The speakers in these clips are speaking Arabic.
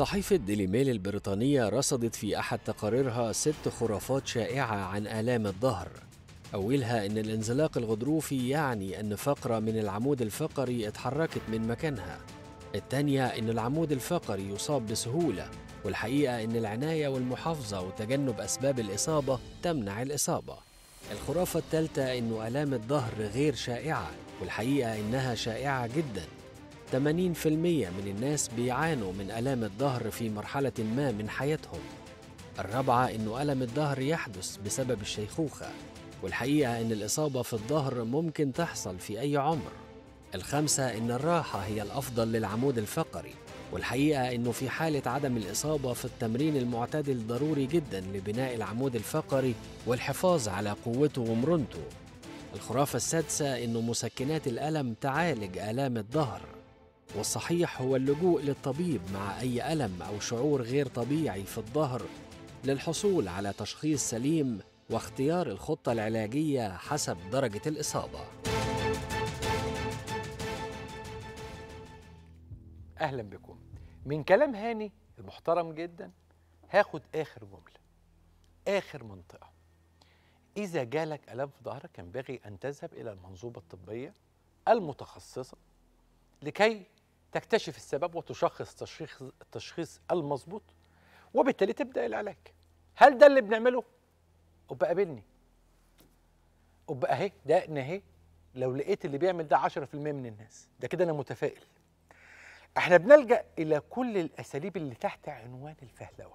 صحيفة ديلي ميل البريطانية رصدت في أحد تقاريرها ست خرافات شائعة عن آلام الظهر أولها أن الانزلاق الغضروفي يعني أن فقرة من العمود الفقري اتحركت من مكانها الثانية أن العمود الفقري يصاب بسهولة والحقيقة أن العناية والمحافظة وتجنب أسباب الإصابة تمنع الإصابة الخرافة الثالثة أن آلام الظهر غير شائعة والحقيقة أنها شائعة جداً 80% من الناس بيعانوا من ألام الظهر في مرحلة ما من حياتهم الرابعة إنه ألم الظهر يحدث بسبب الشيخوخة والحقيقة إن الإصابة في الظهر ممكن تحصل في أي عمر الخامسة إن الراحة هي الأفضل للعمود الفقري والحقيقة إنه في حالة عدم الإصابة في التمرين المعتدل ضروري جدا لبناء العمود الفقري والحفاظ على قوته ومرونته الخرافة السادسة إنه مسكنات الألم تعالج آلام الظهر والصحيح هو اللجوء للطبيب مع أي ألم أو شعور غير طبيعي في الظهر للحصول على تشخيص سليم واختيار الخطة العلاجية حسب درجة الإصابة. أهلا بكم. من كلام هاني المحترم جدا هاخد آخر جملة. آخر منطقة. إذا جالك ألم في ظهرك ينبغي أن تذهب إلى المنظومة الطبية المتخصصة لكي تكتشف السبب وتشخص تشخيص التشخيص المظبوط وبالتالي تبدا العلاج هل ده اللي بنعمله ابقى قابلني ابقى اهي ده نهي اهي لو لقيت اللي بيعمل ده 10% من الناس ده كده انا متفائل احنا بنلجا الى كل الاساليب اللي تحت عنوان الفهلوه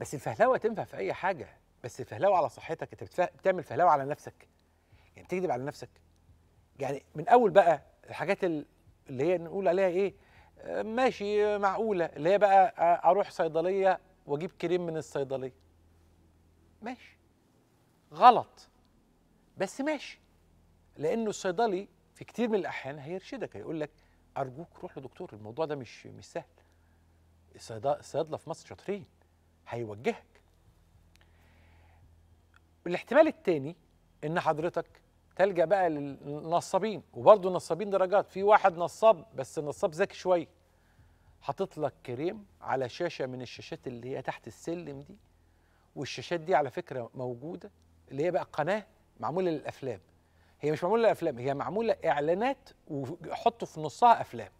بس الفهلوه تنفع في اي حاجه بس الفهلوه على صحتك انت بتعمل فهلوه على نفسك يعني تكذب على نفسك يعني من اول بقى الحاجات اللي هي نقول عليها ايه ماشي معقوله اللي هي بقى اروح صيدليه واجيب كريم من الصيدليه ماشي غلط بس ماشي لانه الصيدلي في كتير من الاحيان هيرشدك هيقول لك ارجوك روح لدكتور الموضوع ده مش مش سهل الصيادله في مصر شاطرين هيوجهك الاحتمال الثاني ان حضرتك تلجا بقى للنصابين وبرضه النصابين درجات في واحد نصاب بس نصاب ذكي شويه حاطط لك كريم على شاشه من الشاشات اللي هي تحت السلم دي والشاشات دي على فكره موجوده اللي هي بقى قناه معموله للافلام هي مش معموله للافلام هي معموله اعلانات وحطوا في نصها افلام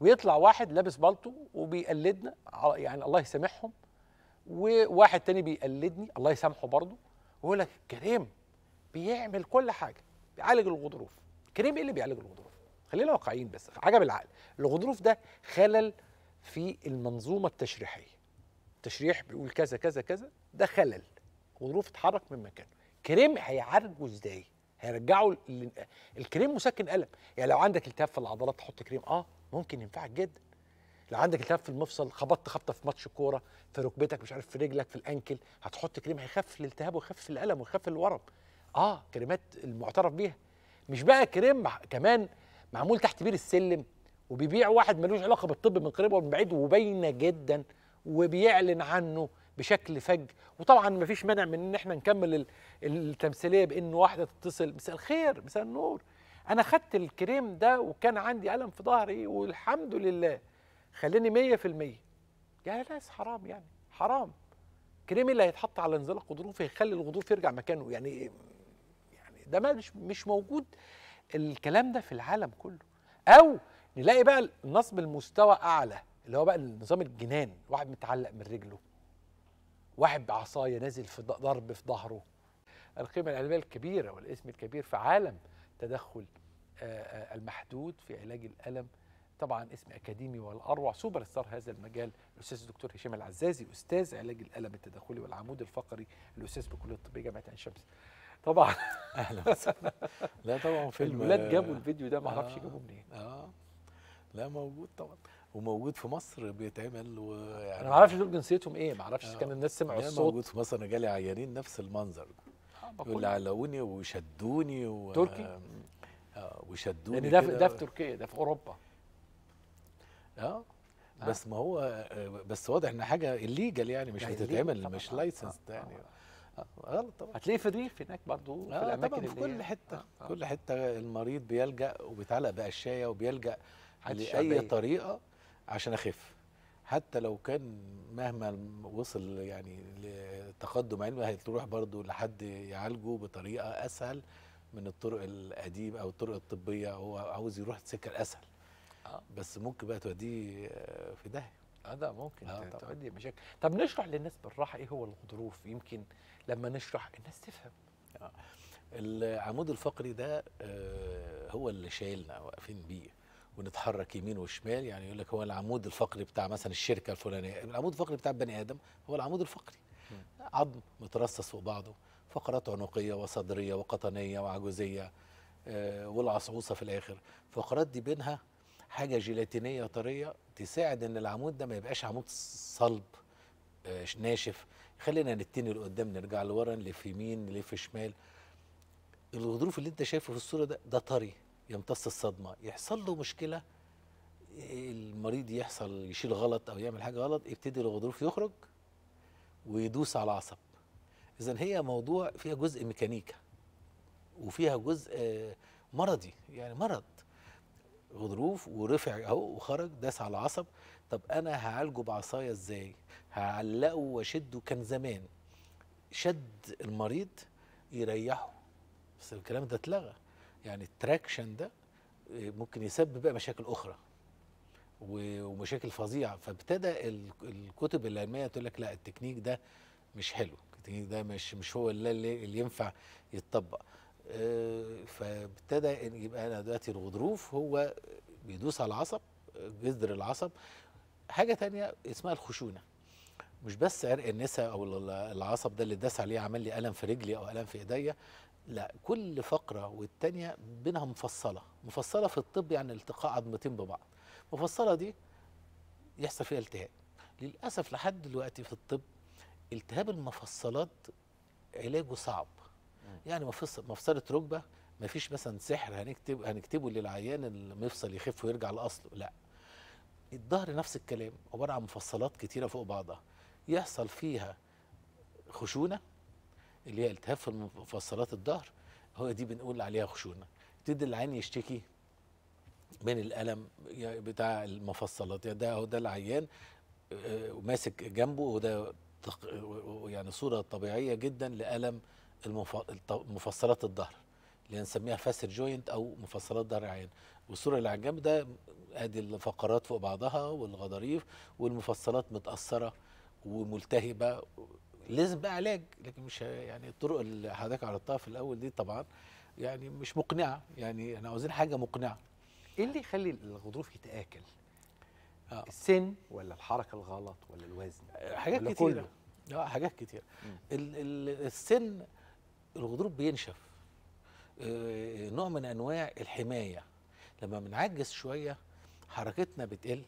ويطلع واحد لابس بالطو وبيقلدنا يعني الله يسامحهم وواحد تاني بيقلدني الله يسامحه برضه ويقول لك كريم بيعمل كل حاجه بيعالج الغضروف كريم ايه اللي بيعالج الغضروف خلينا واقعيين بس عجب العقل الغضروف ده خلل في المنظومه التشريحيه التشريح بيقول كذا كذا كذا ده خلل غضروف اتحرك من مكانه كريم هيعالجه ازاي هيرجعه الكريم مسكن الم يعني لو عندك التهاب في العضلات تحط كريم اه ممكن ينفعك جدا لو عندك التهاب في المفصل خبطت خبطه في ماتش كوره في ركبتك مش عارف في رجلك في الانكل هتحط كريم هيخفف الالتهاب ويخفف الالم ويخفف الورم اه كريمات المعترف بيها مش بقى كريم كمان معمول تحت بير السلم وبيبيع واحد ملوش علاقه بالطب من قريب ومن بعيد وباينه جدا وبيعلن عنه بشكل فج وطبعا مفيش مانع من ان احنا نكمل التمثيليه بان واحده تتصل مساء الخير مساء النور انا خدت الكريم ده وكان عندي الم في ظهري والحمد لله خلاني 100% يا ناس حرام يعني حرام كريم إيه اللي هيتحط على انزلاق غضروف هيخلي الغضروف يرجع مكانه يعني ده مش مش موجود الكلام ده في العالم كله او نلاقي بقى النصب المستوى اعلى اللي هو بقى نظام الجنان واحد متعلق من رجله واحد بعصايه نازل في ضرب في ظهره القيمه العلميه الكبيره والاسم الكبير في عالم تدخل آه، آه، المحدود في علاج الالم طبعا اسم اكاديمي والاروع سوبر ستار هذا المجال الاستاذ الدكتور هشام العزازي استاذ علاج الالم التدخلي والعمود الفقري الاستاذ بكليه الطب جامعه عين شمس طبعا اهلا وسهلا لا طبعا فيلم الولاد جابوا الفيديو ده ما اعرفش آه جابوه منين اه لا موجود طبعا وموجود في مصر بيتعمل ويعني انا ما اعرفش دول جنسيتهم ايه ما اعرفش آه كان الناس سمعوا الصوت موجود في مصر انا جالي عيانين نفس المنظر آه، يقول لي علقوني وشدوني و... تركي آه, آه، وشدوني يعني ده في ده في تركيا ده في اوروبا اه, آه. بس ما هو بس واضح ان حاجه الليجل يعني مش بتتعمل مش لايسنس يعني غلط طبعا هتلاقيه في الريف هناك برضو آه في الاماكن طبعا في كل حته آه،, آه. كل حته المريض بيلجا وبيتعلق بقشايه وبيلجا لاي طريقه عشان اخف حتى لو كان مهما وصل يعني لتقدم علمي هتروح برضو لحد يعالجه بطريقه اسهل من الطرق القديمه او الطرق الطبيه هو عاوز يروح سكه اسهل آه. بس ممكن بقى توديه آه، في داهيه هذا ممكن تؤدي مشاكل طب نشرح للناس بالراحه ايه هو الغضروف يمكن لما نشرح الناس تفهم آه. العمود الفقري ده آه هو اللي شايلنا واقفين بيه ونتحرك يمين وشمال يعني يقول لك هو العمود الفقري بتاع مثلا الشركه الفلانيه العمود الفقري بتاع البني ادم هو العمود الفقري م. عظم مترصص فوق بعضه فقرات عنقيه وصدريه وقطنيه وعجوزيه آه والعصعوصه في الاخر الفقرات دي بينها حاجه جيلاتينيه طريه تساعد ان العمود ده ما يبقاش عمود صلب آه، ناشف خلينا نتني لقدام نرجع لورا نلف يمين نلف شمال الغضروف اللي انت شايفه في الصوره ده ده طري يمتص الصدمه يحصل له مشكله المريض يحصل يشيل غلط او يعمل حاجه غلط يبتدي الغضروف يخرج ويدوس على العصب اذا هي موضوع فيها جزء ميكانيكا وفيها جزء آه، مرضي يعني مرض غضروف ورفع اهو وخرج داس على عصب طب انا هعالجه بعصايه ازاي هعلقه واشده كان زمان شد المريض يريحه بس الكلام ده اتلغى يعني التراكشن ده آه، ممكن يسبب بقى مشاكل اخرى ومشاكل فظيعه فابتدى الكتب العلميه تقول لك لا التكنيك ده مش حلو التكنيك ده مش مش هو اللي, اللي ينفع يتطبق آه، فابتدى ان يبقى انا دلوقتي الغضروف هو بيدوس على العصب آه، جذر العصب حاجه تانية اسمها الخشونه مش بس عرق النسا او العصب ده اللي داس عليه عمل لي الم في رجلي او الم في ايديا لا كل فقره والتانيه بينها مفصله مفصله في الطب يعني التقاء عظمتين ببعض مفصله دي يحصل فيها التهاب للاسف لحد دلوقتي في الطب التهاب المفصلات علاجه صعب يعني مفصله ركبه ما فيش مثلا سحر هنكتب هنكتبه للعيان المفصل يخف ويرجع لاصله لا الظهر نفس الكلام عباره عن مفصلات كتيره فوق بعضها يحصل فيها خشونه اللي هي التهاب في مفصلات الظهر هو دي بنقول عليها خشونه تدي العين يشتكي من الالم بتاع المفصلات يعني ده هو ده العيان آه، ماسك جنبه وده يعني صوره طبيعيه جدا لالم مفصلات الظهر اللي هنسميها فاسر جوينت او مفصلات ظهر العين على الجنب ده ادي الفقرات فوق بعضها والغضاريف والمفصلات متاثره وملتهبه لازم بقى علاج لكن مش يعني الطرق اللي حضرتك عرضتها في الاول دي طبعا يعني مش مقنعه يعني احنا عاوزين حاجه مقنعه ايه اللي يخلي الغضروف يتاكل؟ آه. السن ولا الحركه الغلط ولا الوزن؟ حاجات ولا كتيره آه، حاجات كتيره السن الغضروف بينشف آه، نوع من انواع الحمايه لما بنعجز شويه حركتنا بتقل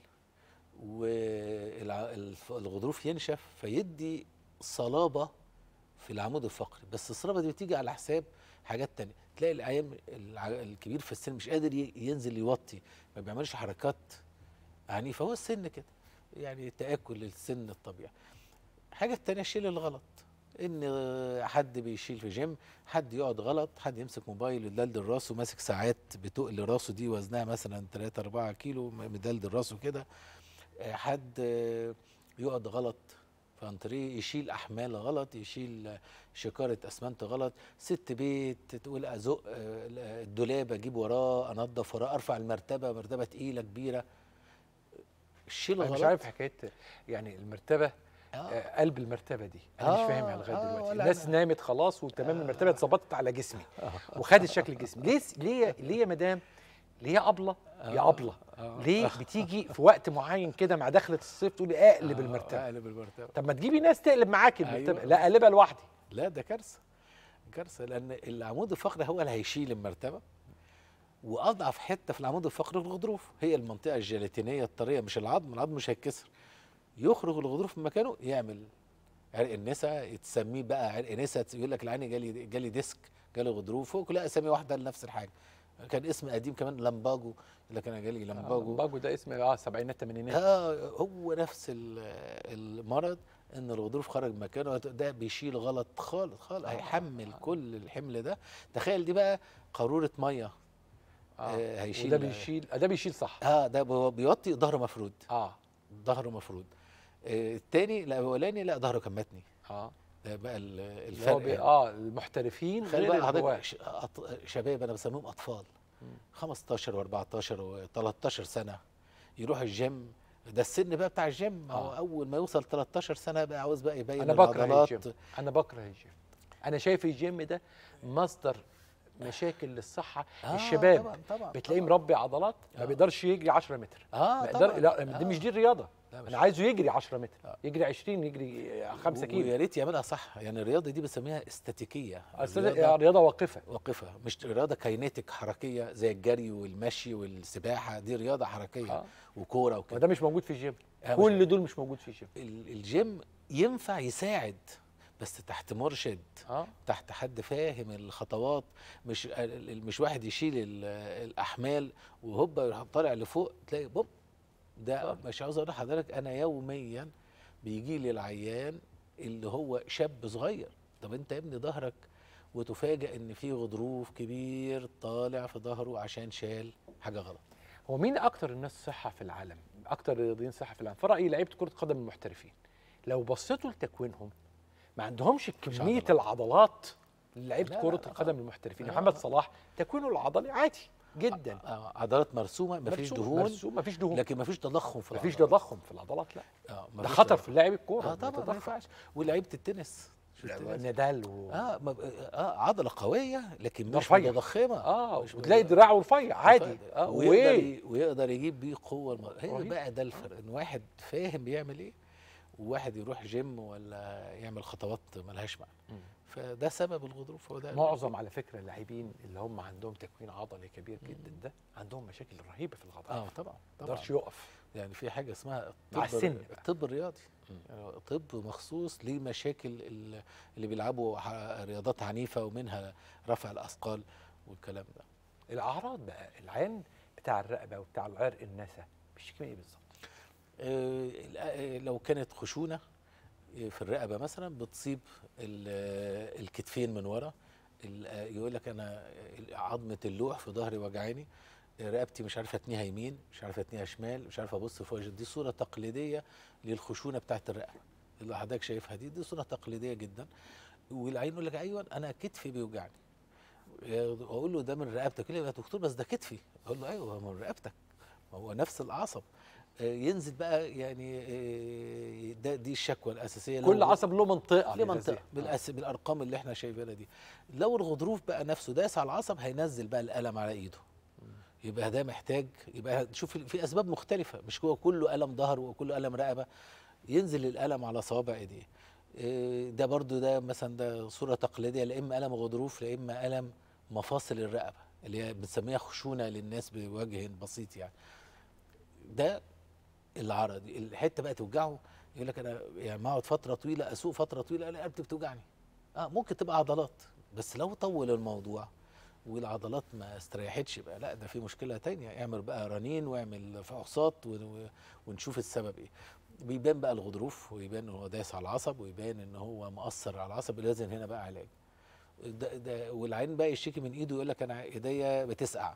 والغضروف ينشف فيدي صلابه في العمود الفقري بس الصلابه دي بتيجي على حساب حاجات تانية تلاقي الايام الكبير في السن مش قادر ينزل يوطي ما بيعملش حركات عنيفه هو السن كده يعني تاكل السن الطبيعي الحاجه تانية شيل الغلط ان حد بيشيل في جيم حد يقعد غلط حد يمسك موبايل يدلدل راسه ماسك ساعات بتقل راسه دي وزنها مثلا 3 4 كيلو مدلدل راسه كده حد يقعد غلط فانتريه يشيل احمال غلط يشيل شكاره اسمنت غلط ست بيت تقول ازق الدولاب اجيب وراه انضف وراه ارفع المرتبه مرتبه تقيله كبيره الشيل غلط مش عارف حكايه يعني المرتبه آه. آه. قلب المرتبه دي انا آه. مش فاهمها يعني لغايه آه. دلوقتي الناس أنا. نامت خلاص وتمام آه. المرتبه اتظبطت على جسمي آه. وخدت شكل جسمي ليه ليه ليه يا مدام ليه يا ابله آه. يا ابله آه. ليه بتيجي في وقت معين كده مع دخله الصيف تقولي اقلب المرتبه اقلب المرتبه طب ما تجيبي ناس تقلب معاكي المرتبه أيوة. لا اقلبها لوحدي لا ده كارثه كارثه لان العمود الفقري هو اللي هيشيل المرتبه واضعف حته في العمود الفقري الغضروف هي المنطقه الجيلاتينيه الطريه مش العظم العظم مش هيتكسر يخرج الغضروف من مكانه يعمل عرق النسا تسميه بقى عرق نسا يقول لك العين جالي جالي ديسك جالي غضروف فوق اسامي واحده لنفس الحاجه كان اسم قديم كمان لمباجو لك انا جالي آه، لمباجو لمباجو ده اسم اه سبعينات ثمانينات اه هو نفس المرض ان الغضروف خرج مكانه ده بيشيل غلط خالص خالص آه هيحمل آه كل الحمل ده تخيل دي بقى قاروره ميه آه, آه هيشيل وده بيشيل آه، ده بيشيل صح اه ده بيوطي ظهره مفرود اه ظهره مفرود آه، الثاني الاولاني لا ظهره كمتني اه ده بقى الفرق يعني. اه المحترفين غير بقى حضرتك شباب انا بسميهم اطفال م. 15 و14 و13 سنه يروح الجيم ده السن بقى بتاع الجيم آه. اول ما يوصل 13 سنه بقى عاوز بقى يبين انا بكره العضلات. الجيم انا بكره الجيم انا شايف الجيم ده مصدر مشاكل للصحه آه الشباب طبعًا طبعًا بتلاقيه مربي عضلات آه. ما بيقدرش يجري 10 متر اه ما طبعًا لا آه. مش دي الرياضه انا عايزه يجري 10 متر آه. يجري 20 يجري 5 كيلو ويا ريت يعملها صح يعني الرياضه دي بنسميها استاتيكيه الرياضه, آه، رياضة واقفه واقفه مش رياضه كاينتك حركيه زي الجري والمشي والسباحه دي رياضه حركيه آه. وكوره وكده ده مش موجود في الجيم آه كل دول مش موجود في الجيم الجيم ينفع يساعد بس تحت مرشد آه. تحت حد فاهم الخطوات مش مش واحد يشيل الاحمال وهوبا طالع لفوق تلاقي بوب ده طبعا. مش عاوز اقول لحضرتك انا يوميا بيجي لي العيان اللي هو شاب صغير طب انت يا ابني ظهرك وتفاجئ ان في غضروف كبير طالع في ظهره عشان شال حاجه غلط هو مين اكتر الناس صحه في العالم اكتر الرياضيين صحه في العالم في رايي لعيبه كره قدم المحترفين لو بصيتوا لتكوينهم ما عندهمش كميه العضلات لعيبه كره القدم المحترفين محمد صلاح تكوينه العضلي عادي جدا عضلات مرسومه مفيش دهون مرسوم مفيش دهون لكن مفيش تضخم في مفيش تضخم في العضلات لا آه ده خطر في لاعب الكوره اه طبعا ما ينفعش ولاعيبه التنس نادال و... اه اه عضله قويه لكن مش متضخمه اه وتلاقي دراعه رفيع عادي اه ويقدر, ويقدر يجيب بيه قوه هنا هي بقى ده الفرق ان واحد فاهم بيعمل ايه وواحد يروح جيم ولا يعمل خطوات ملهاش معنى فده سبب الغضروف هو ده معظم على فكره اللاعبين اللي هم عندهم تكوين عضلي كبير جدا ده عندهم مشاكل رهيبه في العضلات اه طبعا طبعا يقدرش يقف يعني في حاجه اسمها الطب مع السن الطب الرياضي يعني آه، طب مخصوص لمشاكل اللي بيلعبوا رياضات عنيفه ومنها رفع الاثقال والكلام ده الاعراض بقى العين بتاع الرقبه وبتاع العرق النسا بيشتكي من ايه بالظبط؟ آه, آه، لو كانت خشونه في الرقبه مثلا بتصيب الكتفين من ورا يقول لك انا عظمه اللوح في ظهري وجعاني رقبتي مش عارفه اتنيها يمين مش عارفه اتنيها شمال مش عارفه ابص فوق دي صوره تقليديه للخشونه بتاعه الرقبه اللي حضرتك شايفها دي دي صوره تقليديه جدا والعين يقول لك ايوه انا كتفي بيوجعني واقول له ده من رقبتك يقول لي يا دكتور بس ده كتفي اقول له ايوه من رقبتك هو نفس الاعصاب ينزل بقى يعني آه، ده دي الشكوى الاساسيه كل عصب له منطقه له منطقه بالأس... آه. بالارقام اللي احنا شايفينها دي لو الغضروف بقى نفسه داس على العصب هينزل بقى الالم على ايده يبقى ده محتاج يبقى شوف في اسباب مختلفه مش هو كله الم ظهر وكله الم رقبه ينزل الالم على صوابع ايديه آه، ده برضو ده مثلا ده صوره تقليديه لا اما الم غضروف لا اما الم مفاصل الرقبه اللي هي بنسميها خشونه للناس بوجه بسيط يعني ده العرض الحته بقى توجعه يقول لك انا يعني ما اقعد فتره طويله اسوق فتره طويله الاقي رقبتي بتوجعني اه ممكن تبقى عضلات بس لو طول الموضوع والعضلات ما استريحتش بقى لا ده في مشكله تانية اعمل بقى رنين واعمل فحوصات ونشوف السبب ايه بيبان بقى الغضروف ويبان ان هو دايس على العصب ويبان ان هو مأثر على العصب لازم هنا بقى علاج ده ده والعين بقى يشتكي من ايده يقول لك انا ايديا بتسقع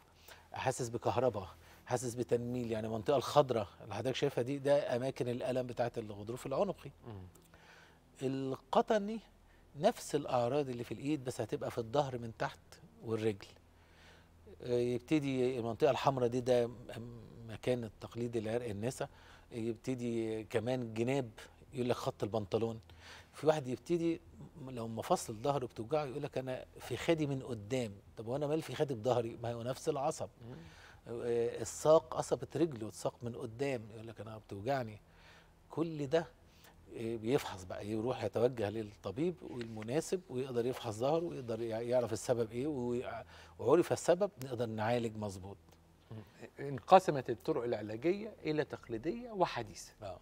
حاسس بكهرباء حاسس بتنميل يعني المنطقه الخضراء اللي حضرتك شايفها دي ده اماكن الالم بتاعه الغضروف العنقي القطني نفس الاعراض اللي في الايد بس هتبقى في الظهر من تحت والرجل يبتدي المنطقه الحمراء دي ده مكان التقليدي لعرق النسا يبتدي كمان جناب يقول لك خط البنطلون في واحد يبتدي لو مفاصل ظهره بتوجعه يقول لك انا في خدي من قدام طب وانا مال في خدي بظهري ما هو نفس العصب الساق قصبت رجله الساق من قدام يقول لك انا بتوجعني كل ده آه، بيفحص بقى يروح يتوجه للطبيب والمناسب ويقدر يفحص ظهره ويقدر يعرف السبب ايه وعرف السبب نقدر نعالج مظبوط انقسمت الطرق العلاجيه الى تقليديه وحديثه آه.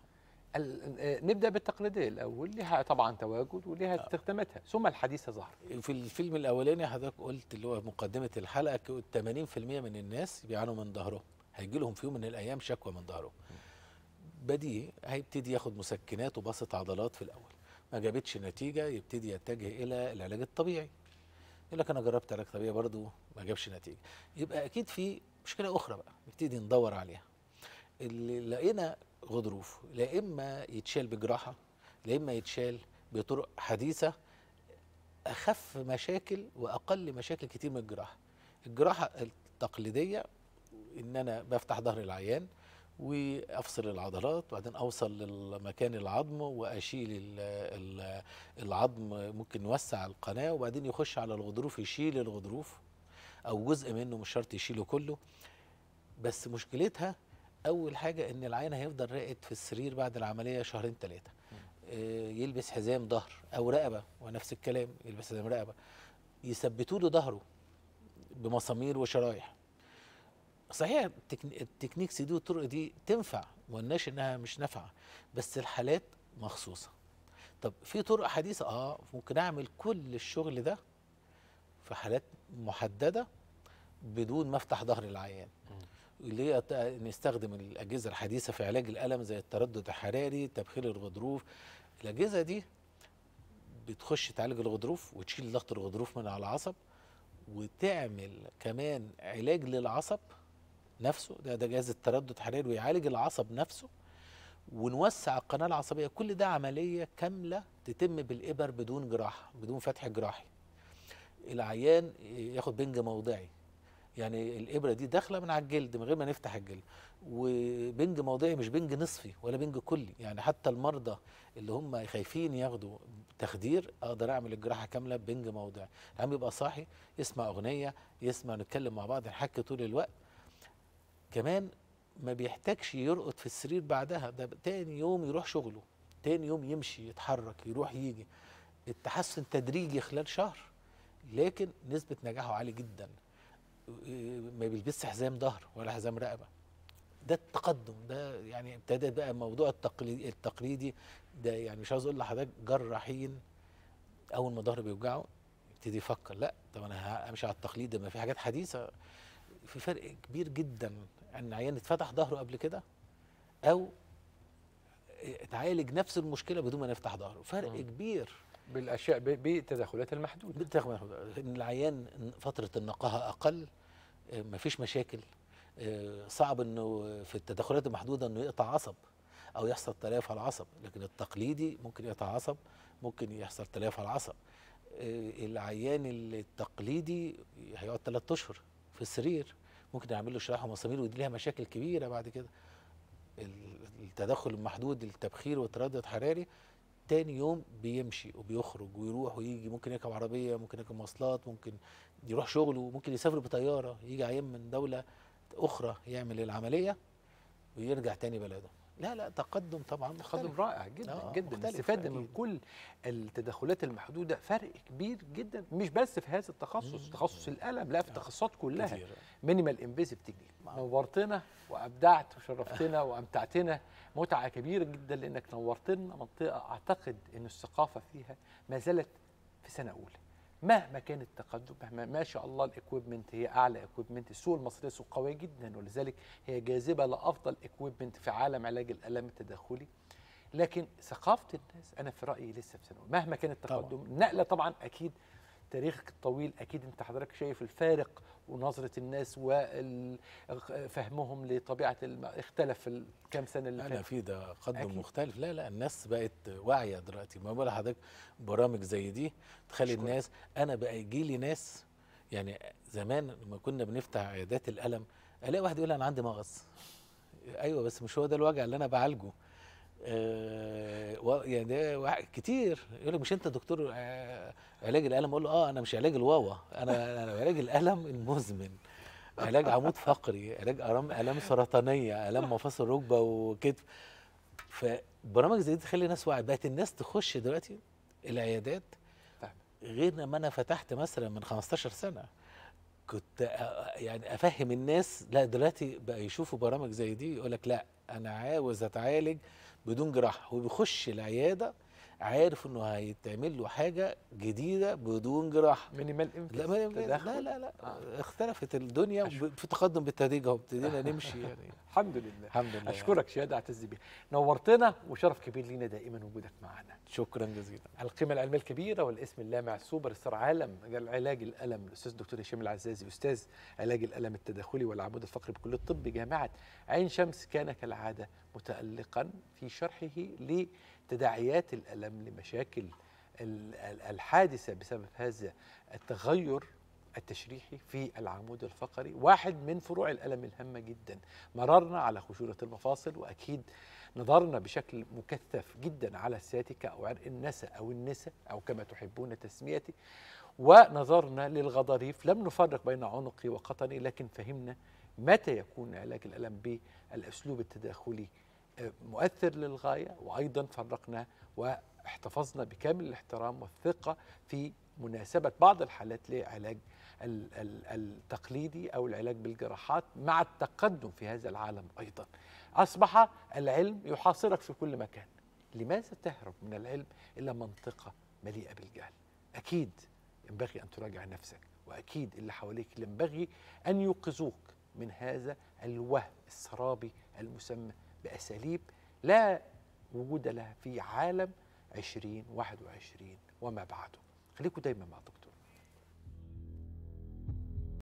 آه، نبدا بالتقليديه الاول لها طبعا تواجد ولها آه. استخداماتها ثم الحديثه ظهر في الفيلم الاولاني حضرتك قلت اللي هو مقدمه الحلقه 80% من الناس بيعانوا من ظهرهم هيجي لهم في يوم من الايام شكوى من ظهره بديهي هيبتدي ياخد مسكنات وبسط عضلات في الاول ما جابتش نتيجه يبتدي يتجه الى العلاج الطبيعي يقول لك انا جربت علاج طبيعي برضه ما جابش نتيجه يبقى اكيد في مشكله اخرى بقى نبتدي ندور عليها اللي لقينا غضروف لا اما يتشال بجراحه لا اما يتشال بطرق حديثه اخف مشاكل واقل مشاكل كتير من الجراحه الجراحه التقليديه ان انا بفتح ظهر العيان وافصل العضلات وبعدين اوصل لمكان العظم واشيل العظم ممكن نوسع القناه وبعدين يخش على الغضروف يشيل الغضروف او جزء منه مش شرط يشيله كله بس مشكلتها اول حاجه ان العين هيفضل راقد في السرير بعد العمليه شهرين ثلاثه آه، يلبس حزام ظهر او رقبه ونفس الكلام يلبس حزام رقبه يثبتوا له ظهره بمسامير وشرايح صحيح التكنيكس دي والطرق دي تنفع ما قلناش انها مش نافعه بس الحالات مخصوصه طب في طرق حديثه اه ممكن اعمل كل الشغل ده في حالات محدده بدون ما افتح ظهر العيان اللي هي نستخدم الاجهزه الحديثه في علاج الالم زي التردد الحراري تبخير الغضروف الاجهزه دي بتخش تعالج الغضروف وتشيل ضغط الغضروف من على العصب وتعمل كمان علاج للعصب نفسه ده ده جهاز التردد الحراري ويعالج العصب نفسه ونوسع القناه العصبيه كل ده عمليه كامله تتم بالابر بدون جراحه بدون فتح جراحي العيان ياخد بنج موضعي يعني الابره دي داخله من على الجلد من غير ما نفتح الجلد وبنج موضعي مش بنج نصفي ولا بنج كلي يعني حتى المرضى اللي هم خايفين ياخدوا تخدير اقدر اعمل الجراحه كامله بنج موضعي العم يبقى صاحي يسمع اغنيه يسمع نتكلم مع بعض نحكي طول الوقت كمان ما بيحتاجش يرقد في السرير بعدها ده تاني يوم يروح شغله تاني يوم يمشي يتحرك يروح يجي التحسن تدريجي خلال شهر لكن نسبه نجاحه عاليه جدا ما بيلبسش حزام ظهر ولا حزام رقبه ده التقدم ده يعني ابتدى بقى موضوع التقليدي التقليدي ده يعني مش عاوز اقول لحضرتك جراحين اول ما ظهره بيوجعه يبتدي يفكر لا طب انا همشي على التقليد ده ما في حاجات حديثه في فرق كبير جدا ان عيان اتفتح ظهره قبل كده او اتعالج نفس المشكله بدون ما نفتح ظهره فرق م. كبير بالاشياء بالتدخلات المحدوده بالتدخلات المحدوده ان العيان فتره النقاهه اقل مفيش مشاكل آه، صعب انه في التدخلات المحدوده انه يقطع عصب او يحصل تلاف على العصب لكن التقليدي ممكن يقطع عصب ممكن يحصل تلاف على العصب آه، العيان التقليدي هيقعد ثلاث اشهر في السرير ممكن يعمل له شرايح ومسامير ودي ليها مشاكل كبيره بعد كده التدخل المحدود التبخير والتردد حراري تاني يوم بيمشي وبيخرج ويروح ويجي ممكن يركب عربيه ممكن يركب مواصلات ممكن يروح شغله ممكن يسافر بطياره يجي عيان من دوله اخرى يعمل العمليه ويرجع تاني بلده لا لا تقدم طبعا تقدم رائع جدا آه جدا استفاد من كل التدخلات المحدوده فرق كبير جدا مش بس في هذا التخصص مم. تخصص الالم لا في آه، التخصصات كلها مينيمال انفيزيف تكنيك نورتنا وابدعت وشرفتنا وامتعتنا متعه كبيره جدا لانك نورتنا منطقه اعتقد ان الثقافه فيها ما زالت في سنه اولى مهما كان التقدم مهما ما شاء الله الاكويبمنت هي اعلى اكويبمنت السوق المصريه سوق قويه جدا ولذلك هي جاذبه لافضل اكويبمنت في عالم علاج الالم التداخلي لكن ثقافه الناس انا في رايي لسه في ثانوي مهما كان التقدم طبعا. نقله طبعا اكيد تاريخك الطويل اكيد انت حضرتك شايف الفارق ونظره الناس وفهمهم لطبيعه الم... اختلف الكام سنه اللي فاتت انا في ده قدر مختلف لا لا الناس بقت واعيه دلوقتي ما بقول لحضرتك برامج زي دي تخلي شكرا. الناس انا بقى يجي لي ناس يعني زمان لما كنا بنفتح عيادات الالم الاقي واحد يقول انا عندي مغص ايوه بس مش هو ده الوجع اللي انا بعالجه آه يعني ده كتير يقول لك مش انت دكتور آه علاج الالم اقول له اه انا مش علاج الواوا انا انا علاج الالم المزمن علاج عمود فقري علاج الام الام سرطانيه الام مفاصل ركبه وكتف فبرامج زي دي تخلي الناس واعيه بقت الناس تخش دلوقتي العيادات طيب. غير لما انا فتحت مثلا من 15 سنه كنت آه، يعني افهم الناس لا دلوقتي بقى يشوفوا برامج زي دي يقول لك لا انا عاوز اتعالج بدون جراحه وبيخش العياده عارف انه هيتعمل له حاجه جديده بدون جراحه مينيمال لا لا لا لا آه. اختلفت الدنيا في تقدم بالتدريج اهو ابتدينا نمشي يعني الحمد لله الحمد لله اشكرك شهاده اعتز بيها نورتنا وشرف كبير لينا دائما وجودك معنا شكرا جزيلا القيمه العلميه الكبيره والاسم اللامع السوبر ستار عالم علاج الالم الاستاذ الدكتور هشام العزازي استاذ علاج الالم التداخلي والعمود الفقري بكليه الطب جامعه عين شمس كان كالعاده متالقا في شرحه ل تداعيات الألم لمشاكل الحادثة بسبب هذا التغير التشريحي في العمود الفقري واحد من فروع الألم الهامة جدا مررنا على خشونة المفاصل وأكيد نظرنا بشكل مكثف جدا على السياتيكا أو عرق النسا أو النسا أو كما تحبون تسميته ونظرنا للغضاريف لم نفرق بين عنقي وقطني لكن فهمنا متى يكون علاج الألم بالأسلوب التداخلي آه، مؤثر للغاية وأيضا فرقنا واحتفظنا بكامل الاحترام والثقة في مناسبة بعض الحالات لعلاج التقليدي أو العلاج بالجراحات مع التقدم في هذا العالم أيضا أصبح العلم يحاصرك في كل مكان لماذا تهرب من العلم إلى منطقة مليئة بالجهل أكيد ينبغي أن تراجع نفسك وأكيد اللي حواليك ينبغي أن يوقظوك من هذا الوهم السرابي المسمى بأساليب لا وجود لها في عالم 2021 وما بعده خليكم دايما مع دكتور